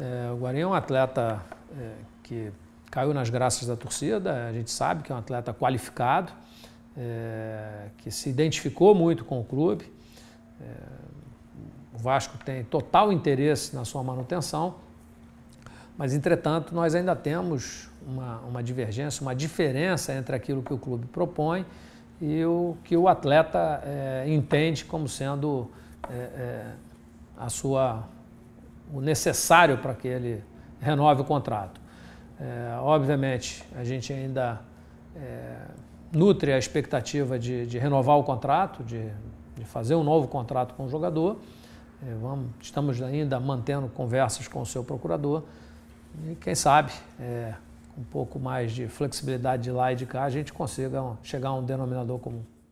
É, o Guarim é um atleta é, que caiu nas graças da torcida, a gente sabe que é um atleta qualificado, é, que se identificou muito com o clube. É, o Vasco tem total interesse na sua manutenção, mas, entretanto, nós ainda temos uma, uma divergência, uma diferença entre aquilo que o clube propõe e o que o atleta é, entende como sendo é, a sua o necessário para que ele renove o contrato. É, obviamente, a gente ainda é, nutre a expectativa de, de renovar o contrato, de, de, fazer um novo contrato com o jogador. É, vamos, estamos ainda mantendo conversas com o seu procurador. E quem sabe, é, com um pouco mais de flexibilidade de lá e de cá, a gente consiga chegar a um denominador comum.